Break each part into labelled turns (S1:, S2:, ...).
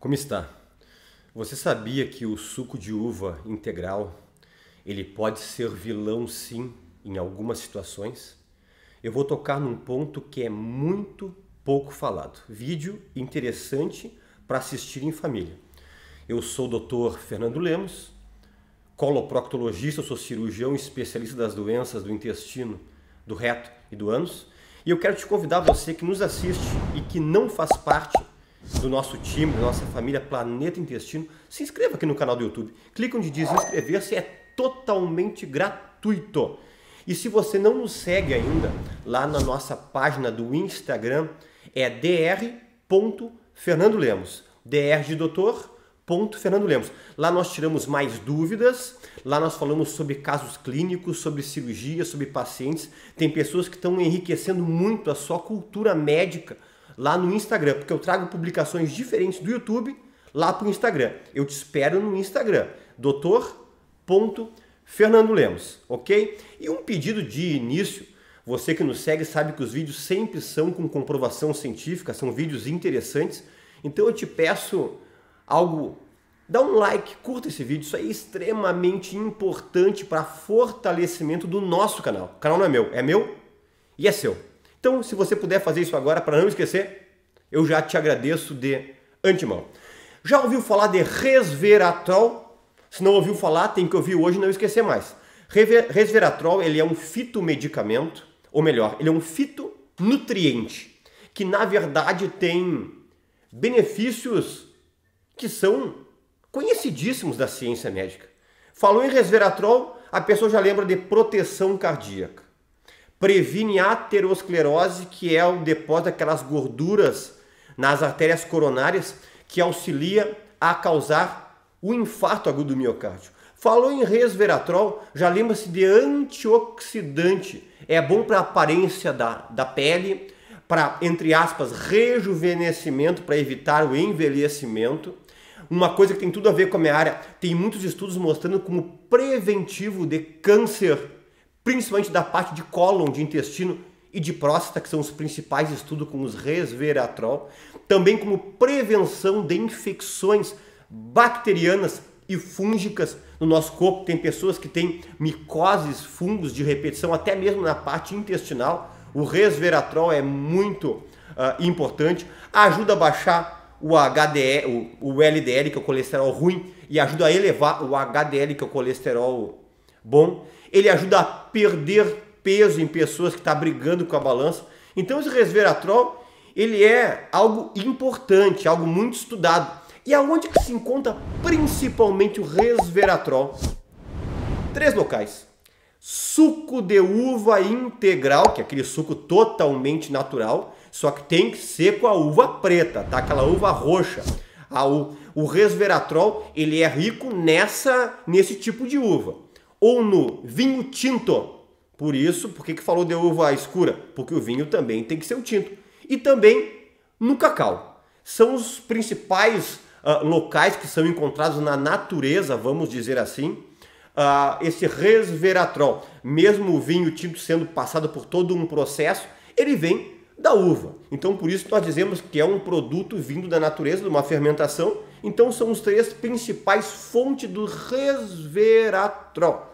S1: Como está? Você sabia que o suco de uva integral ele pode ser vilão sim em algumas situações? Eu vou tocar num ponto que é muito pouco falado. Vídeo interessante para assistir em família. Eu sou o Dr. Fernando Lemos, coloproctologista, sou cirurgião especialista das doenças do intestino, do reto e do ânus, e eu quero te convidar você que nos assiste e que não faz parte do nosso time, da nossa família Planeta Intestino, se inscreva aqui no canal do YouTube. clique onde diz inscrever-se, é totalmente gratuito. E se você não nos segue ainda, lá na nossa página do Instagram é dr.fernandolemos. dr de doutor, ponto Fernando Lemos. Lá nós tiramos mais dúvidas, lá nós falamos sobre casos clínicos, sobre cirurgia, sobre pacientes. Tem pessoas que estão enriquecendo muito a sua cultura médica lá no Instagram, porque eu trago publicações diferentes do YouTube lá para o Instagram. Eu te espero no Instagram, Fernando Lemos, ok? E um pedido de início, você que nos segue sabe que os vídeos sempre são com comprovação científica, são vídeos interessantes, então eu te peço algo Dá um like, curta esse vídeo, isso é extremamente importante para fortalecimento do nosso canal. O canal não é meu, é meu e é seu. Então, se você puder fazer isso agora para não esquecer, eu já te agradeço de antemão. Já ouviu falar de resveratrol? Se não ouviu falar, tem que ouvir hoje e não esquecer mais. Resveratrol ele é um fitomedicamento, ou melhor, ele é um fitonutriente, que na verdade tem benefícios que são conhecidíssimos da ciência médica. Falou em resveratrol, a pessoa já lembra de proteção cardíaca previne aterosclerose, que é o depósito daquelas gorduras nas artérias coronárias que auxilia a causar o infarto agudo do miocárdio. Falou em resveratrol, já lembra-se de antioxidante. É bom para a aparência da, da pele, para, entre aspas, rejuvenescimento, para evitar o envelhecimento. Uma coisa que tem tudo a ver com a minha área, tem muitos estudos mostrando como preventivo de câncer principalmente da parte de cólon, de intestino e de próstata, que são os principais estudos com os resveratrol, também como prevenção de infecções bacterianas e fúngicas no nosso corpo. Tem pessoas que têm micoses, fungos de repetição, até mesmo na parte intestinal. O resveratrol é muito uh, importante, ajuda a baixar o HDL, o, o LDL, que é o colesterol ruim, e ajuda a elevar o HDL, que é o colesterol bom, ele ajuda a perder peso em pessoas que estão tá brigando com a balança. Então esse resveratrol, ele é algo importante, algo muito estudado. E aonde que se encontra principalmente o resveratrol? Três locais. Suco de uva integral, que é aquele suco totalmente natural, só que tem que ser com a uva preta, tá? Aquela uva roxa. Ah, o, o resveratrol, ele é rico nessa nesse tipo de uva ou no vinho tinto. Por isso, por que, que falou de uva escura? Porque o vinho também tem que ser o tinto. E também no cacau. São os principais uh, locais que são encontrados na natureza, vamos dizer assim, uh, esse resveratrol. Mesmo o vinho tinto sendo passado por todo um processo, ele vem da uva. Então, por isso, nós dizemos que é um produto vindo da natureza, de uma fermentação. Então, são os três principais fontes do resveratrol.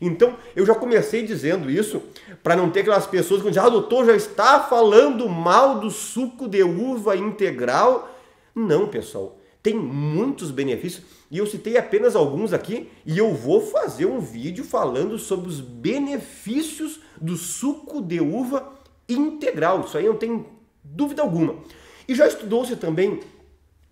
S1: Então, eu já comecei dizendo isso para não ter aquelas pessoas que dizem: ah, doutor, já está falando mal do suco de uva integral. Não, pessoal, tem muitos benefícios e eu citei apenas alguns aqui e eu vou fazer um vídeo falando sobre os benefícios do suco de uva integral. Isso aí não tem dúvida alguma. E já estudou-se também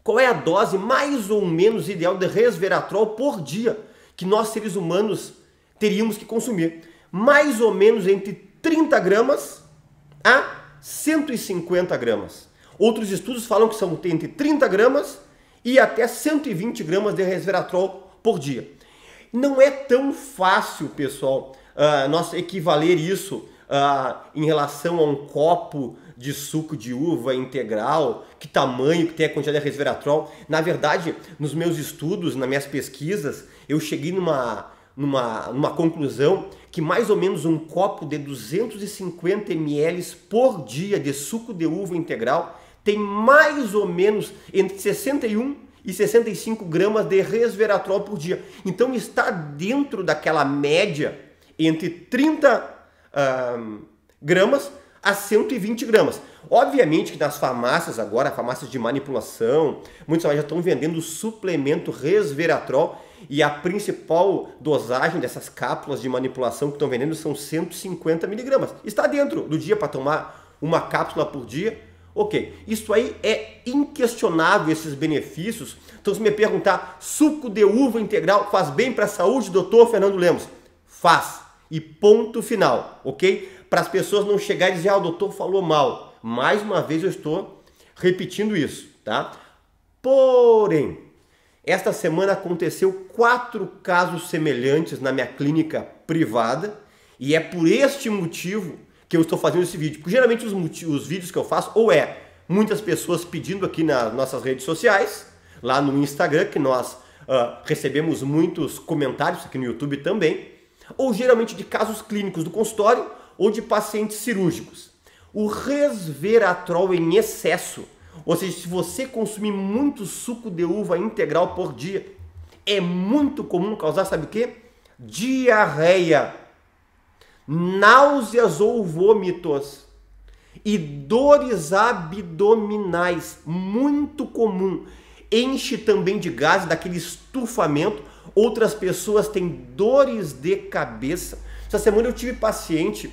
S1: qual é a dose mais ou menos ideal de resveratrol por dia que nós seres humanos teríamos que consumir. Mais ou menos entre 30 gramas a 150 gramas. Outros estudos falam que são entre 30 gramas e até 120 gramas de resveratrol por dia. Não é tão fácil, pessoal, uh, nós equivaler isso ah, em relação a um copo de suco de uva integral, que tamanho que tem a quantidade de resveratrol. Na verdade, nos meus estudos, nas minhas pesquisas, eu cheguei numa, numa, numa conclusão que mais ou menos um copo de 250 ml por dia de suco de uva integral tem mais ou menos entre 61 e 65 gramas de resveratrol por dia. Então está dentro daquela média entre 30 gramas a 120 gramas. Obviamente que nas farmácias agora, farmácias de manipulação, muitos já estão vendendo suplemento resveratrol e a principal dosagem dessas cápsulas de manipulação que estão vendendo são 150 miligramas. Está dentro do dia para tomar uma cápsula por dia. Ok, isso aí é inquestionável, esses benefícios. Então se me perguntar, suco de uva integral faz bem para a saúde, doutor Fernando Lemos? Faz e ponto final, ok? Para as pessoas não chegarem e dizer, ah, o doutor falou mal. Mais uma vez eu estou repetindo isso, tá? Porém, esta semana aconteceu quatro casos semelhantes na minha clínica privada e é por este motivo que eu estou fazendo esse vídeo. Porque geralmente os, os vídeos que eu faço ou é muitas pessoas pedindo aqui nas nossas redes sociais, lá no Instagram, que nós uh, recebemos muitos comentários aqui no YouTube também, ou geralmente de casos clínicos do consultório ou de pacientes cirúrgicos. O resveratrol em excesso, ou seja, se você consumir muito suco de uva integral por dia, é muito comum causar, sabe o quê? Diarreia, náuseas ou vômitos e dores abdominais, muito comum. Enche também de gases, daquele estufamento, outras pessoas têm dores de cabeça. Essa semana eu tive paciente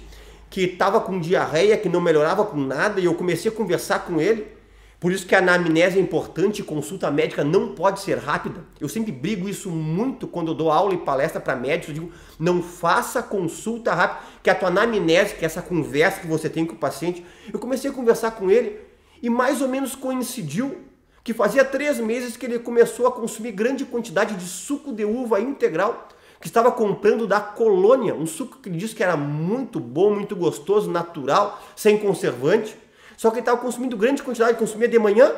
S1: que estava com diarreia, que não melhorava com nada, e eu comecei a conversar com ele. Por isso que a anamnese é importante, consulta médica não pode ser rápida. Eu sempre brigo isso muito quando eu dou aula e palestra para médicos, eu digo, não faça consulta rápida, que a tua anamnese, que é essa conversa que você tem com o paciente, eu comecei a conversar com ele e mais ou menos coincidiu que fazia três meses que ele começou a consumir grande quantidade de suco de uva integral que estava comprando da colônia, um suco que ele disse que era muito bom, muito gostoso, natural, sem conservante. Só que ele estava consumindo grande quantidade, consumia de manhã,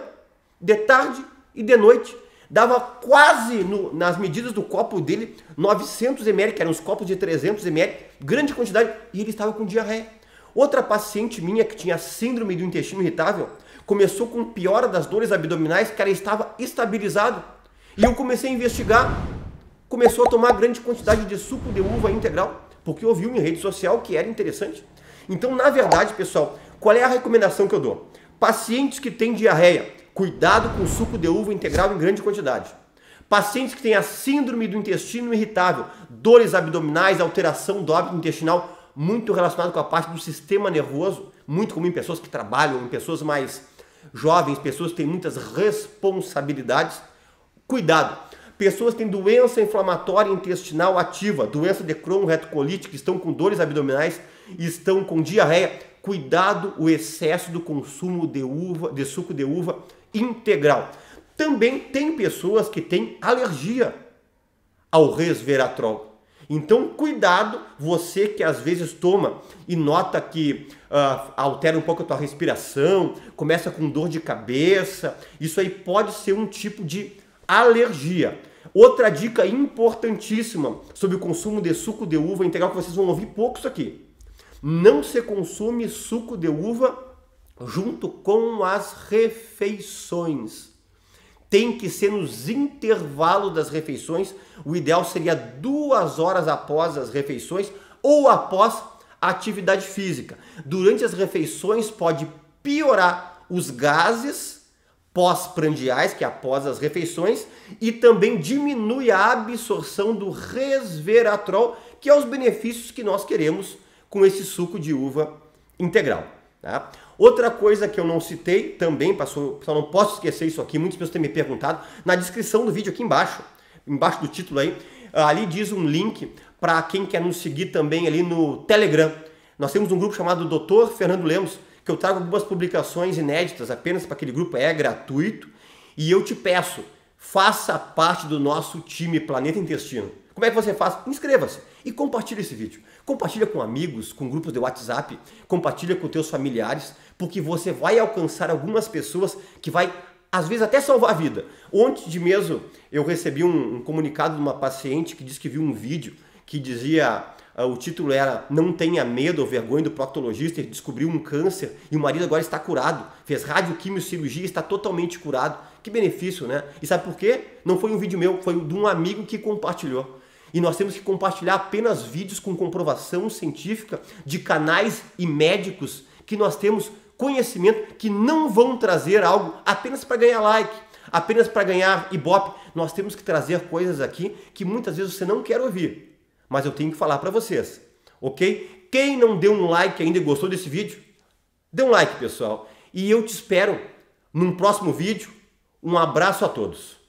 S1: de tarde e de noite. Dava quase no, nas medidas do copo dele 900 ml, que eram os copos de 300 ml, grande quantidade, e ele estava com diarreia. Outra paciente minha que tinha síndrome do intestino irritável, começou com piora das dores abdominais, cara, estava estabilizado. E eu comecei a investigar, começou a tomar grande quantidade de suco de uva integral, porque eu vi em rede social que era interessante. Então, na verdade, pessoal, qual é a recomendação que eu dou? Pacientes que têm diarreia, cuidado com suco de uva integral em grande quantidade. Pacientes que têm a síndrome do intestino irritável, dores abdominais, alteração do hábito intestinal, muito relacionado com a parte do sistema nervoso, muito comum em pessoas que trabalham, em pessoas mais jovens, pessoas que têm muitas responsabilidades. Cuidado! Pessoas que têm doença inflamatória intestinal ativa, doença de Crohn, retocolite, que estão com dores abdominais, estão com diarreia. Cuidado o excesso do consumo de uva, de suco de uva integral. Também tem pessoas que têm alergia ao resveratrol. Então, cuidado, você que às vezes toma e nota que uh, altera um pouco a tua respiração, começa com dor de cabeça, isso aí pode ser um tipo de alergia. Outra dica importantíssima sobre o consumo de suco de uva integral, que vocês vão ouvir pouco isso aqui. Não se consome suco de uva junto com as refeições tem que ser nos intervalos das refeições. O ideal seria duas horas após as refeições ou após a atividade física. Durante as refeições pode piorar os gases pós-prandiais, que é após as refeições, e também diminui a absorção do resveratrol, que é os benefícios que nós queremos com esse suco de uva integral. Tá? Outra coisa que eu não citei também, passou, só não posso esquecer isso aqui, muitas pessoas têm me perguntado, na descrição do vídeo aqui embaixo, embaixo do título aí, ali diz um link para quem quer nos seguir também ali no Telegram. Nós temos um grupo chamado Doutor Fernando Lemos, que eu trago algumas publicações inéditas apenas para aquele grupo, é gratuito. E eu te peço, faça parte do nosso time Planeta Intestino. Como é que você faz? Inscreva-se e compartilhe esse vídeo. Compartilha com amigos, com grupos de WhatsApp, compartilha com teus familiares, porque você vai alcançar algumas pessoas que vai às vezes até salvar a vida. Ontem de mesmo eu recebi um, um comunicado de uma paciente que disse que viu um vídeo que dizia ah, o título era Não Tenha Medo ou Vergonha do Proctologista, e descobriu um câncer e o marido agora está curado. Fez radioquimiocirurgia e está totalmente curado. Que benefício, né? E sabe por quê? Não foi um vídeo meu, foi de um amigo que compartilhou. E nós temos que compartilhar apenas vídeos com comprovação científica de canais e médicos que nós temos conhecimento que não vão trazer algo apenas para ganhar like, apenas para ganhar ibope. Nós temos que trazer coisas aqui que muitas vezes você não quer ouvir, mas eu tenho que falar para vocês, ok? Quem não deu um like ainda e gostou desse vídeo, dê um like, pessoal. E eu te espero num próximo vídeo. Um abraço a todos.